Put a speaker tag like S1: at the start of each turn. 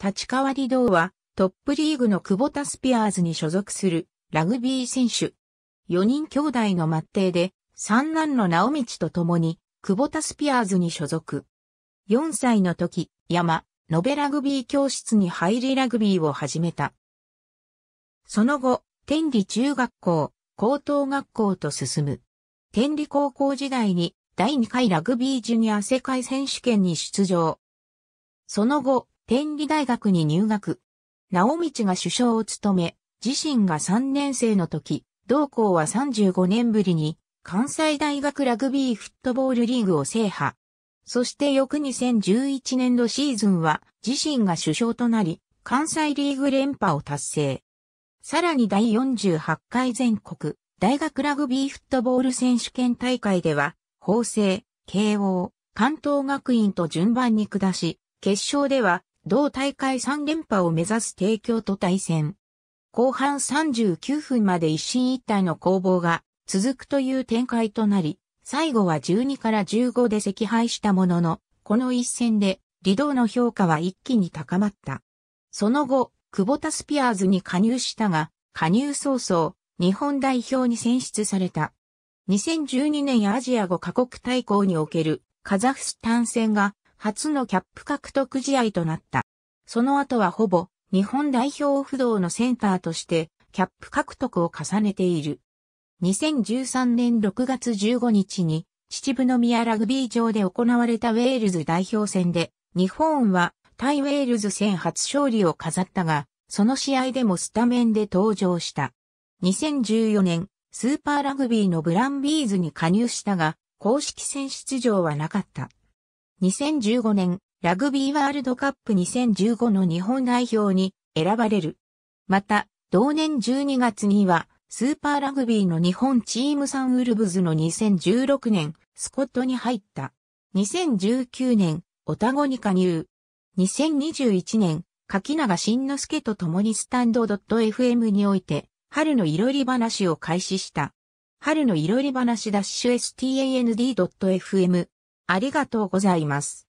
S1: 立川理道はトップリーグの久保田スピアーズに所属するラグビー選手。4人兄弟の末弟で三男の直道と共に久保田スピアーズに所属。4歳の時、山、延べラグビー教室に入りラグビーを始めた。その後、天理中学校、高等学校と進む。天理高校時代に第2回ラグビージュニア世界選手権に出場。その後、天理大学に入学。直道が首相を務め、自身が3年生の時、同校は35年ぶりに関西大学ラグビーフットボールリーグを制覇。そして翌2011年度シーズンは自身が首相となり、関西リーグ連覇を達成。さらに第48回全国大学ラグビーフットボール選手権大会では、法政、慶応、関東学院と順番に下し、決勝では同大会3連覇を目指す帝京と対戦。後半39分まで一進一退の攻防が続くという展開となり、最後は12から15で惜敗したものの、この一戦で、リドーの評価は一気に高まった。その後、クボタスピアーズに加入したが、加入早々、日本代表に選出された。2012年アジア5カ国対抗におけるカザフスタン戦が初のキャップ獲得試合となった。その後はほぼ日本代表不動のセンターとしてキャップ獲得を重ねている。2013年6月15日に秩父宮ラグビー場で行われたウェールズ代表戦で日本は対ウェールズ戦初勝利を飾ったが、その試合でもスタメンで登場した。2014年、スーパーラグビーのブランビーズに加入したが、公式戦出場はなかった。2015年、ラグビーワールドカップ2015の日本代表に選ばれる。また、同年12月には、スーパーラグビーの日本チームサンウルブズの2016年、スコットに入った。2019年、オタゴに加入。2021年、柿永慎之介と共にスタンド .fm において、春のいろり話を開始した。春のいろり話ダッシュ stand.fm ありがとうございます。